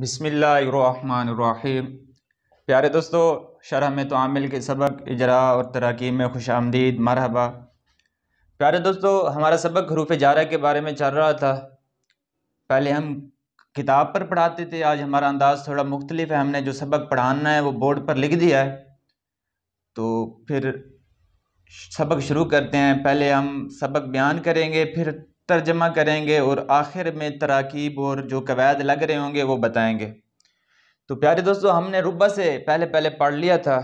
बिसमीम प्यारे दोस्तों शरह में तो आमिल के सबक इजरा और तराकीब में खुश आमदीद मरहबा प्यारे दोस्तों हमारा सबक हरूफ जारा के बारे में चल रहा था पहले हम किताब पर पढ़ाते थे आज हमारा अंदाज़ थोड़ा मुख्तलिफ है हमने जो सबक पढ़ाना है वो बोर्ड पर लिख दिया है तो फिर सबक शुरू करते हैं पहले हम सबक बयान करेंगे फिर तर्जमा करेंगे और आखिर में तराकीब और जो कवायद लग रहे होंगे वो बताएंगे तो प्यारे दोस्तों हमने रुबा से पहले पहले पढ़ लिया था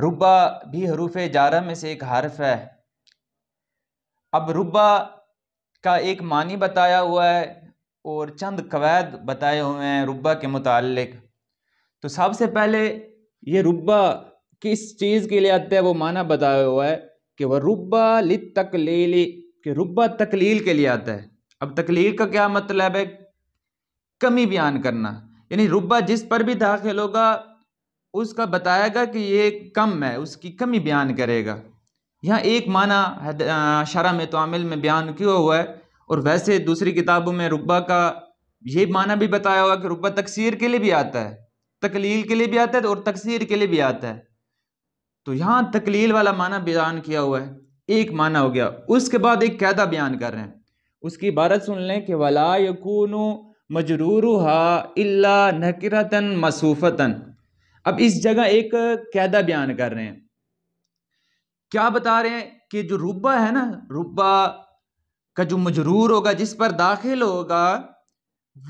रुबा भी हरूफ जारा में से एक हरफ है अब रुबा का एक मानी बताया हुआ है और चंद कवायद बताए हुए हैं रुबा के मुतालिक तो सबसे पहले ये रुबा किस चीज़ के लिए आता है वो माना बताया हुआ है कि वह रुबा लित तक ले ली कि रुबा तकलील के लिए आता है अब तकलील का क्या मतलब है कमी बयान करना यानी रुबा जिस पर भी दाखिल होगा उसका बताएगा कि ये कम है उसकी कमी बयान करेगा यहाँ एक माना शरा में तोमिल में बयान किया हुआ है और वैसे दूसरी किताबों में रुबा का ये माना भी बताया हुआ कि रुबा तकसीर के लिए भी आता है तकलील के लिए भी आता है और तकसीर के लिए भी आता है तो यहाँ तकलील वाला माना बयान किया हुआ है एक माना हो गया उसके बाद एक कैदा बयान कर रहे हैं उसकी इबारत सुन लें कि वला यकून मजरूरहा इल्ला नकरतन मसूफतन अब इस जगह एक कैदा बयान कर रहे हैं क्या बता रहे हैं कि जो रुबा है ना रुबा का जो मजरूर होगा जिस पर दाखिल होगा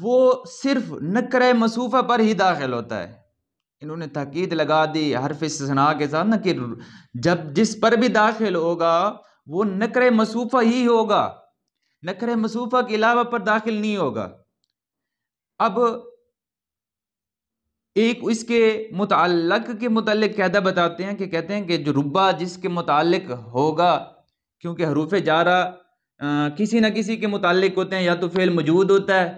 वो सिर्फ नकर मसूफा पर ही दाखिल होता है इन्होंने तकीद लगा दी हरफ सना के साथ ना कि जब जिस पर भी दाखिल होगा वो नकर मसूफा ही होगा नकर मसूफा के अलावा पर दाखिल नहीं होगा अब एक इसके मुतलक के मतलब कैदा बताते हैं कि कहते हैं कि जो रुबा जिसके मुतलक होगा क्योंकि हरूफ जारा किसी न किसी के मुतलक होते हैं या तो फेल मौजूद होता है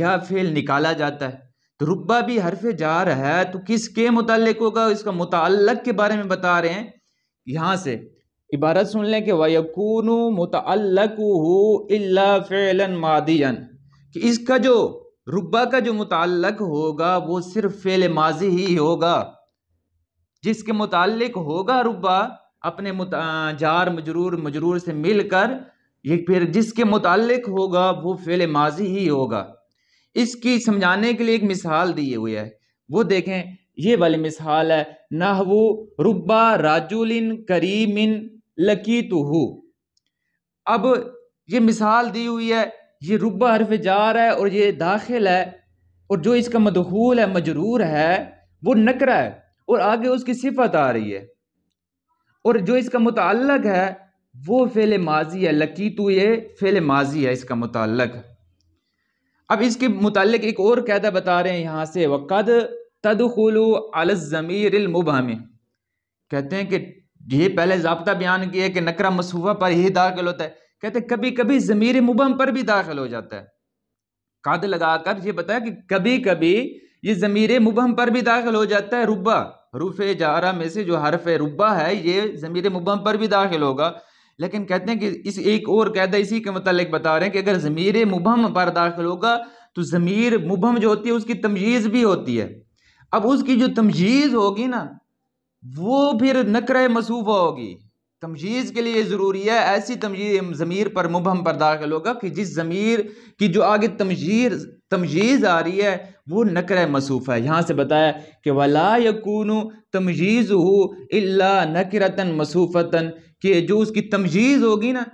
या फेल निकाला जाता है तो रुबा भी हरफ जार है तो किसके मुतल होगा इसका मुतलक के बारे में बता रहे हैं यहाँ से इबारत सुन लें कि वकून मुतलक मादियन कि इसका जो रुबा का जो मुतलक होगा वो सिर्फ फ़ेल माजी ही होगा जिसके मुतक होगा रुबा अपने जार मजरूर मजरूर से मिलकर ये फिर जिसके मुतक़ होगा वो फ़ेल माजी ही होगा इसकी समझाने के लिए एक मिसाल दिए हुई है वो देखें ये वाली मिसाल है नहवु रुब्बा राजुलिन करीमिन लकीतुहु अब ये मिसाल दी हुई है ये रुब्बा हरफ जार है और ये दाखिल है और जो इसका मदहूल है मजरूर है वो नकरा है और आगे उसकी सिफत आ रही है और जो इसका मुतलक है वो फेले माजी है लकी तो ये फेले माजी है इसका मुतलक है अब इसके मुतल एक और कैदा बता रहे हैं यहाँ से वक़द तदखलू अलज़मीरमबहम कहते हैं कि ये पहले जबता बयान किया कि नकरा मसूफा पर ही दाखिल होता है कहते हैं कभी कभी ज़मीर मुबहम पर भी दाखिल हो जाता है कद लगा कर ये बताया कि कभी कभी ये ज़मीर मुबहम पर भी दाखिल हो जाता है रुबा रुफ़ जारा में से जो हरफ रुबा है ये ज़मीर मुबहम पर भी दाखिल होगा लेकिन कहते हैं कि इस एक और कैदा इसी के मतलब बता रहे हैं कि अगर ज़मीर मुबहम पर दाखिल होगा तो ज़मीर मुबहम जो होती है उसकी तमजीज़ भी होती है अब उसकी जो तमजीज होगी ना वो फिर नकर मसूफा होगी तमजीज़ के लिए ज़रूरी है ऐसी तमजीज ज़मीर पर मुबहम पर दाखिल होगा कि जिस ज़मीर की जो आगे तमजीर तमजीज़ आ रही है वो नकर मसूफ है यहाँ से बताया कि वला यकून तमजीज़ हो अल्ला नकरतन मसूफ़तन कि जो उसकी तमजीज़ होगी ना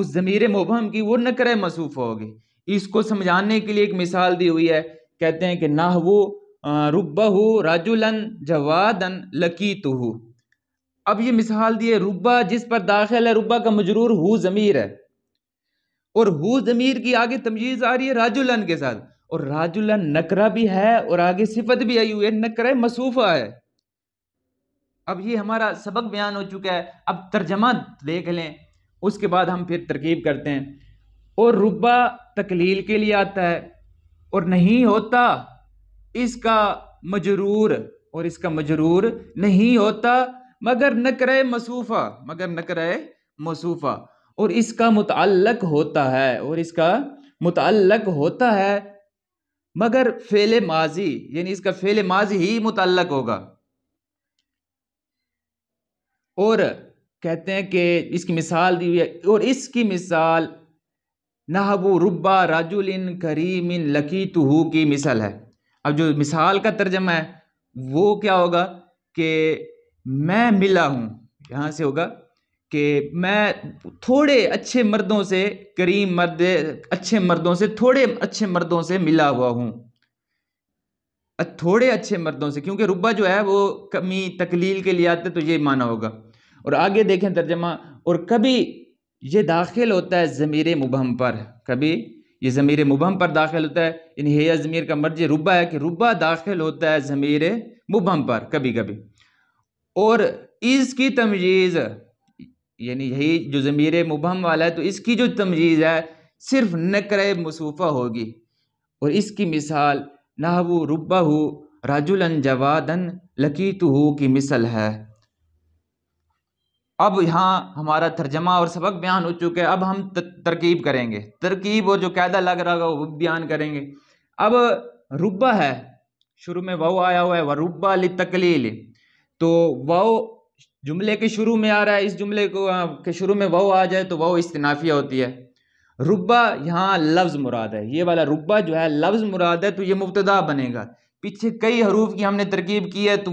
उस ज़मीर मुबहम की वो नकर मसूफ़ होगी इसको समझाने के लिए एक मिसाल दी हुई है कहते हैं कि वो रुबा हो राजुलन जवादन तो हो अब ये मिसाल दी है जिस पर दाखिल है रुबा का मजरूर हु ज़मीर है और हु ज़मीर की आगे तमजीज़ आ रही है राजुलन के साथ और राजुलन नकरा भी है और आगे सिफत भी आई हुई है नकरा मसूफ़ा है अब ये हमारा सबक बयान हो चुका है अब तर्जमा देख लें उसके बाद हम फिर तरकीब करते हैं और रुबा तकलील के लिए आता है और नहीं होता इसका मजरूर और इसका मजरूर नहीं होता मगर नकर मसूफा मगर नकर मसूफा और इसका मुतलक होता है और इसका मुतलक होता है मगर फेले माजी यानी इसका फेले माजी ही मुतलक होगा और कहते हैं कि इसकी मिसाल दी हुई है और इसकी मिसाल नाहबू रुब्बा करीम इन लकी तो की मिसाल है अब जो मिसाल का तर्जमा है वो क्या होगा कि मैं मिला हूँ यहाँ से होगा कि मैं थोड़े अच्छे मर्दों से करीम मर्द अच्छे मर्दों से थोड़े अच्छे मर्दों से मिला हुआ हूँ थोड़े अच्छे मर्दों से क्योंकि रुबा जो है वो कमी तकलील के लिए आते तो ये माना होगा और आगे देखें तर्जमा और कभी ये दाखिल होता है ज़मीर मुबहम पर कभी ये ज़मीर मुबहम पर दाखिल होता है इन हैया ज़मीर का मर्ज रुबा है कि रुबा दाखिल होता है ज़मीर मुबहम पर कभी कभी और इसकी तमजीज़ यानी यही जो ज़मीर मुबहम वाला है तो इसकी जो तमजीज़ है सिर्फ नकर मसूफ़ा होगी और इसकी मिसाल नाहबू रुबा हो राजुलन जवादन लकीतु की मिसल है अब यहाँ हमारा तर्जमा और सबक बयान हो चुके हैं अब हम तरकीब करेंगे तरकीब और जो कैदा लग रहा होगा वो बयान करेंगे अब रुबा है शुरू में वह आया हुआ है वह रुबा ली तकलील तो वह जुमले के शुरू में आ रहा है इस जुमले को के शुरू में वह आ जाए तो वह इस्तनाफिया होती है रुबा यहाँ लफ्ज़ मुराद है ये वाला रुबा जो है लफ्ज़ मुराद है तो ये मुबतदा बनेगा पीछे कई हरूफ की हमने तरकीब की है तो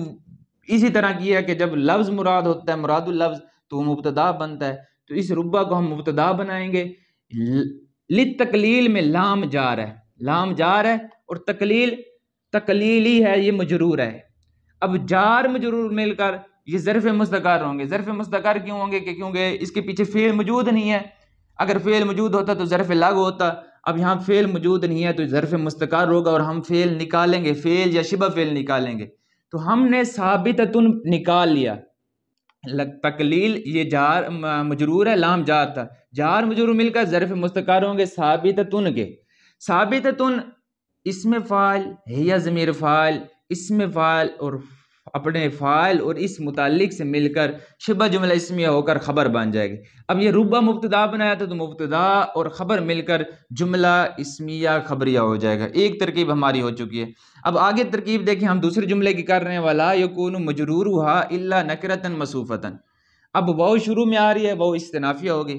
इसी तरह की है कि जब लफ्ज़ मुराद होता है मुरादुल लफ्ज़ तो मुबतदा बनता है तो इस रुबा को हम मुबतदा बनाएंगे लित तकलील में लाम जार है लाम जार है और तकलील तकलीली है ये मजरूर है अब जार मजरूर मिलकर ये ज़रफ़ मुस्तकार होंगे ज़रफ़ मुस्तकार क्यों होंगे कि क्योंकि इसके पीछे फ़ेल मौजूद नहीं है अगर फ़ेल मौजूद होता तो ज़रफ़ लाग होता अब यहाँ फ़ेल मौजूद नहीं है तो ज़रफ़ मुस्तकार होगा और हम फ़ेल निकालेंगे फ़ेल या शिबा फ़ेल निकालेंगे तो हमने साबित निकाल लिया तकलील ये जार मजरूर है लाम जार था जार मजरूर मिलकर ज़रफ़ मुस्तकार होंगे साबित तुन के साबित तुन इसमें फ़ाल है ज़मीर फ़ाल इसमें फ़ाल और अपने फ़ाइल और इस मुतालिक से मिलकर शिबा जुमला इसमिया होकर ख़बर बन जाएगी अब ये रूबा मुबतदा बनाया था तो मुबतदा और ख़बर मिलकर जुमला इसमिया खबरिया हो जाएगा एक तरकीब हमारी हो चुकी है अब आगे तरकीब देखें हम दूसरे जुमले की कर रहे हैं वाला यकून मजरूर हुआ अला नकरतन मसूफ़ता अब वह शुरू में आ रही है वह इस्तनाफिया होगी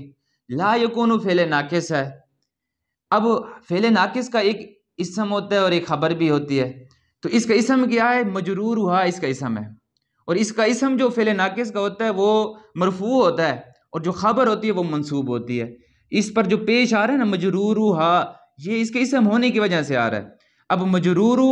ला यकून फेले नाकिस है अब फेले नाकिस का एक इसम होता है और एक ख़बर भी होती है तो इसका इसम क्या है मजरूर हुआ इसका इसम है और इसका इसम जो फेले नाकिस का होता है वो मरफू होता है और जो खबर होती है वो मनसूब होती है इस पर जो पेश आ रहा है ना मजरूर हा ये इसके इसम होने की वजह से आ रहा है अब मजरूर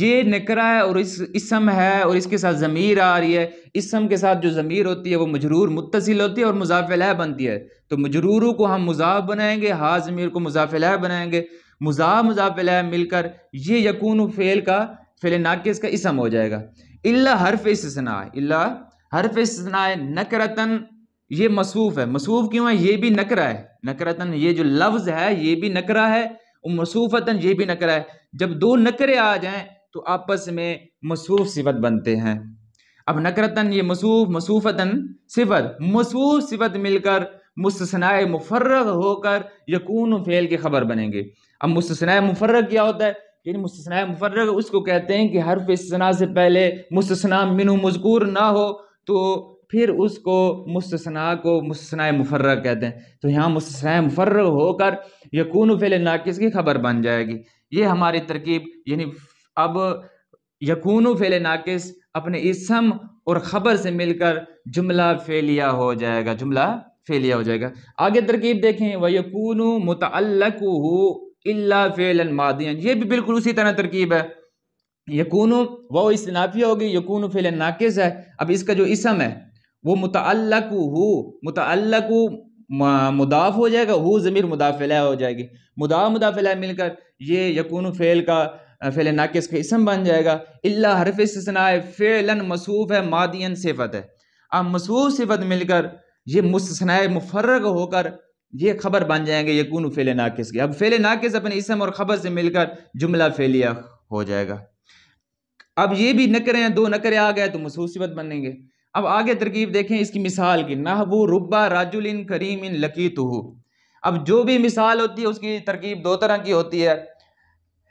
ये नकरा है और इस इसम है और इसके साथ ज़मीर आ रही है इसम के साथ जो ज़मीर होती है वो मजरूर मुतसिल होती है और मुजाफिल बनती है तो मजरूर को हम मुजाफ बनाएंगे हा ज़मीर को मुजाफिल बनाएंगे मजा मुजाफ मिलकर ये यकून फ़ेल का फ़ेल नाकिस का इसम हो जाएगा इल्ला हरफ इसना इल्ला हरफ इसना नकरतन ये मसूफ़ है मसूफ़ क्यों है ये भी नकरा है नकरतन ये जो लफ्ज़ है ये भी नकरा है और मसूफ़तन ये भी नकरा है जब दो नकरे आ जाए तो आपस में मसूफ़ सिफत बनते हैं अब नकरतन ये मसूफ मसूफ़ता सिफत मसूफ सिफत मिलकर मुस्तना मुफर्रग होकर यकून फ़ेल की खबर बनेंगे अब मुस्तना मुफर्रग क्या होता है यानी मुस्तना मुफर्र उसको कहते हैं कि हरफ इसना से पहले मुस्तना मिनु मजकूर ना हो तो फिर उसको मुस्तना को मुस्तना मुफर्रग कहते हैं तो यहाँ मुस्तना मुफर्र होकर यकून फ़ेल नाकिस की खबर बन जाएगी ये हमारी तरकीब यानी अब यकून फ़ेल नाकिस अपने इसम और ख़बर से मिलकर जुमला फ़ेलिया हो जाएगा जुमला फेलिया हो जाएगा आगे तरकीब देखें वयकून मुतलक अल्ला फ़ेलन मादियन ये भी बिल्कुल उसी तरह तरकीब है यकून वह इसनाफिया होगी यकून फेल नाकिस है अब इसका जो इसम है वो मुतलक हो मुतलक मुदाफ हो जाएगा हु ज़मीर मुदाफिला हो जाएगी मुदा मुदाफिला मिलकर ये यकून फ़ेल का फ़ेल नाकिस का इसम बन जाएगा अल्ला हरफ सना फ़ेलन मसूफ़ है मादियन सिफत है अब मसूफ़ सिफत मिलकर ये मुस्नाय मुफर्रग होकर ये खबर बन जाएंगे ये कून नाकिस के अब फेले नाकिस अपने इसम और खबर से मिलकर जुमला फेलिया हो जाएगा अब ये भी नकरें दो नकरें आ गए तो मसूसीबत बनेंगे अब आगे तरकीब देखें इसकी मिसाल की नाहबू रुबा राजुल इन करीम इन लकीत अब जो भी मिसाल होती है उसकी तरकीब दो तरह की होती है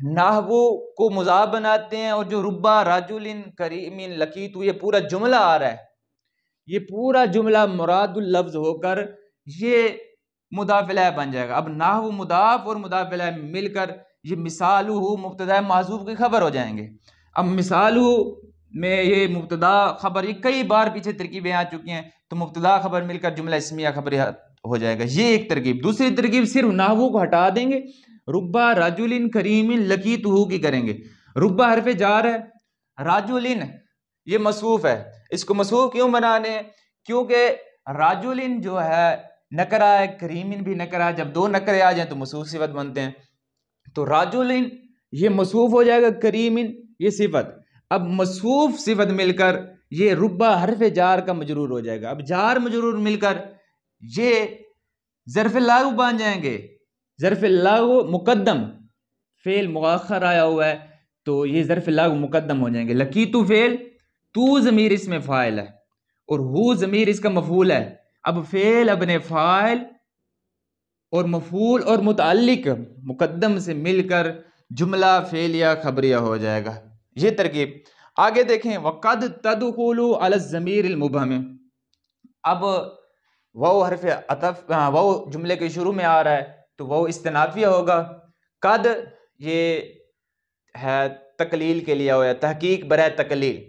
नाहबू को मजाक बनाते हैं और जो रुबा राजुल इन करीम इन लकीत ये पूरा जुमला आ रहा है ये पूरा जुमला मुरादुल लफ्ज़ होकर ये मुदाफ़िला बन जाएगा अब वो मुदाफ़ और मुदाफ़िला मिलकर ये मिसाल हो मुबतदा महजूब की खबर हो जाएंगे अब मिसाल में ये मुबतदा खबर ये कई बार पीछे तरकीबें आ चुकी हैं तो मुबतदा खबर मिलकर जुमला इसमिया खबर हो जाएगा ये एक तरकीब दूसरी तरकीब सिर्फ नाहू को हटा देंगे रुबा राजुलिन करीम लकीत हु की करेंगे रुबा हरफ जार है राजुलिन ये मसूफ है इसको मसरूफ क्यों बनाने क्योंकि राजुलिन जो है नकरा है करीमिन भी नकरा है जब दो नकरे आ जाएं तो मसूफ सिफत बनते हैं तो राजुलिन ये मसूफ हो जाएगा करीमिन ये सिफत अब मसूफ सिफत मिलकर ये रुबा हरफ जार का मजरूर हो जाएगा अब जार मजरूर मिलकर ये ज़रफ़ लागू बन जाएंगे ज़रफ़ लागू मुकदम फ़ेल मौखर आया हुआ है तो ये ज़रफ़ लागू मुकदम हो जाएंगे लकी तो फ़ेल तू ज़मीर इसमें फ़ाइल है और हु ज़मीर इसका मफूल है अब फेल अपने फ़ाइल और मफूल और मुतालिक मुकदम से मिलकर जुमला फेल या खबरिया हो जाएगा ये तरकीब आगे देखें वक़द जमीर अलज़मीरमबा में अब वो हरफ अतफ वो जुमले के शुरू में आ रहा है तो वो इस्तनाफिया होगा कद ये है तकलील के लिए हो या तहकीक बर तकलील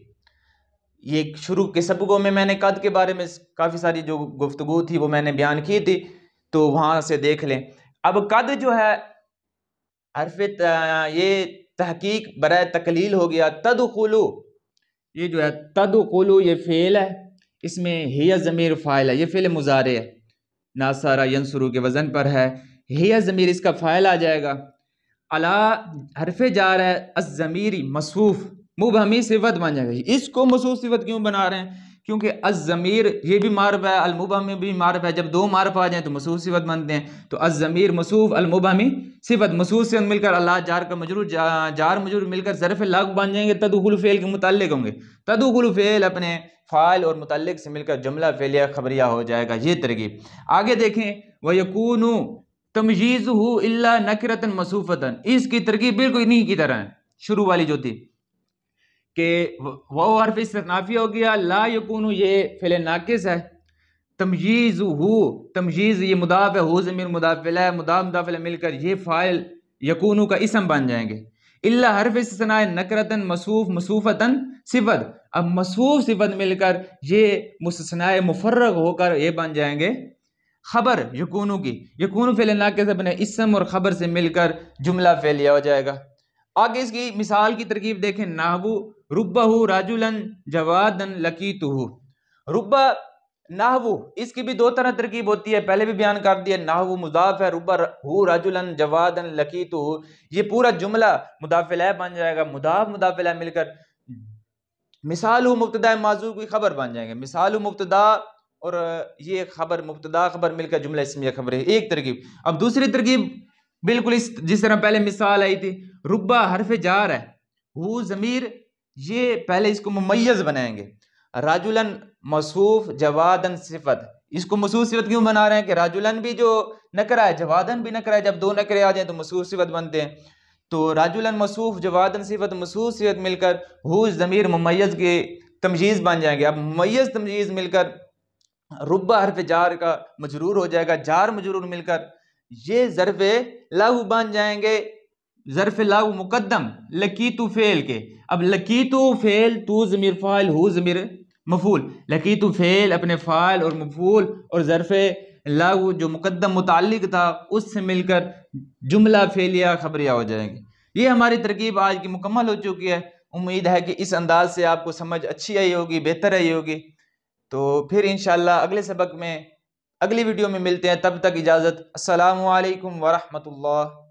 ये शुरू के सबकों में मैंने कद के बारे में काफ़ी सारी जो गुफ्तगु थी वो मैंने बयान की थी तो वहाँ से देख लें अब कद जो है हरफ ये तहकीक बर तकलील हो गया तदखलू ये जो है तदखलू ये फ़ेल है इसमें हिया ज़मीर फ़ाइल है ये फ़िल मुजारे है नासारा यंसरू के वज़न पर है हिया ज़मीर इसका फ़ाइल आ जाएगा अला हरफ जा रहा है अज़मीरी मसूफ़ मुबहमी सिफत बन जाएगा इसको मसूस सिफत क्यों बना रहे हैं क्योंकि अज़मीर ये भी मारफ है अलमुबहमी भी मारफ है जब दो मारफ आ जाए तो मसूस सिफत बनते हैं तो अज़मीर मसूफ अलमुबहमी सिफत मसूस से मिलकर अल्लाह जार का मजरूर जा, जार मजरूर मिलकर ज़रफ़ लाग बन जाएंगे तदुगुल फ़ेल के मुतल होंगे तदुगुल फ़ेल अपने फ़ाल और मुतल से मिलकर जुमला फ़ेलिया खबरिया हो जाएगा ये तरकीब आगे देखें वह यकून तमजीज़ हो अल्ला नकरतन मसूफ़ता इसकी तरकीब बिल्कुल इन्हीं की तरह है शुरू वाली जो थी कि वो हरफ इस्तनाफी हो गया ला यकून ये फ़िल नाकिस है तमयीज़ हो तमयीज़ ये मुदाफ़ हो ज़मीर मुदाफिल है मुदा मुदाफिल मिलकर ये फ़ाइल यकून का इसम बन जाएंगे इल्ला हरफ इसना नकरतन मसूफ मसूफ़तन सिफत अब मसूफ सिफत मिलकर ये मुस्तना मुफर्रग होकर ये बन जाएंगे खबर यकूनों की यकून फ़िल नाकिस अपने इसम और ख़बर से मिलकर जुमला फ़ैलिया हो जाएगा आगे इसकी मिसाल की तरकीब देखें नाहबू रुब्बा हो राजुलन जवादन लकीतहू रुबा नाहवू इसकी भी दो तरह तरकीब होती है पहले भी बयान कर दिया नाहव मुदाफ है रुबा हु रजुलन जवादन लकीतु ये पूरा जुमला मुदाफिल बन जाएगा मुदाफ मुदाफिल मिलकर मिसाल मुबतदा माजू की खबर बन जाएंगे मिसाल मुबतदा और ये खबर मुबतदा खबर मिलकर जुमला इसमें खबर है एक तरकीब अब दूसरी तरकीब बिल्कुल इस जिस तरह पहले मिसाल आई थी रुबा हरफ जार है वो ज़मीर ये पहले इसको मुमैज़ बनाएंगे राजुलन मसूफ जवादन सिफत इसको मसूस सिफत क्यों बना रहे हैं कि राजुलन भी जो नकरा है जवादन भी नकरा है जब दो नकरे आ जाए तो मसूस सिफत बनते हैं तो राजुलन मसूफ जवादन सिफत मसूस सिफत मिलकर हु ज़मीर मुमैज़ के तमजीज़ बन जाएंगे अब मुमैज़ तमजीज़ मिलकर रुबा हरफ जार का मजरूर हो जाएगा जार मजरूर मिलकर ये ज़रफ़ लहू बन जाएंगे ज़रफ़ लहू मुकदम लकी तो फ़ेल के अब तो फ़ेल तो ज़मीर फ़ाइल हु ज़मीर मफूल तो फ़ेल अपने फ़ाइल और मफूल और ज़रफ़ लहू जो मुकदम मुतल था उससे मिलकर जुमला फ़ेलिया खबरिया हो जाएंगे ये हमारी तरकीब आज की मुकम्मल हो चुकी है उम्मीद है कि इस अंदाज से आपको समझ अच्छी आई होगी बेहतर आई होगी तो फिर इन अगले सबक में अगली वीडियो में मिलते हैं तब तक इजाज़त असल वरहमल